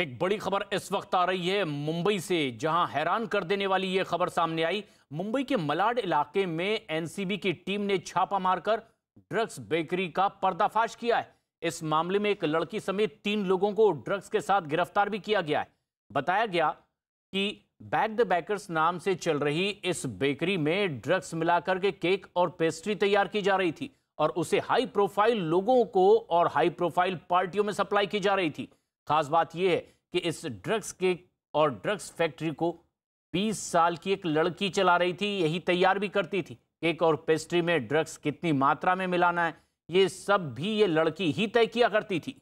एक बड़ी खबर इस वक्त आ रही है मुंबई से जहां हैरान कर देने वाली यह खबर सामने आई मुंबई के मलाड इलाके में एनसीबी की टीम ने छापा मारकर ड्रग्स बेकरी का पर्दाफाश किया है इस मामले में एक लड़की समेत तीन लोगों को ड्रग्स के साथ गिरफ्तार भी किया गया है बताया गया कि बैक द बैकर्स नाम से चल रही इस बेकरी में ड्रग्स मिलाकर के केक और पेस्ट्री तैयार की जा रही थी और उसे हाई प्रोफाइल लोगों को और हाई प्रोफाइल पार्टियों में सप्लाई की जा रही थी खास बात यह है कि इस ड्रग्स के और ड्रग्स फैक्ट्री को 20 साल की एक लड़की चला रही थी यही तैयार भी करती थी केक और पेस्ट्री में ड्रग्स कितनी मात्रा में मिलाना है ये सब भी ये लड़की ही तय किया करती थी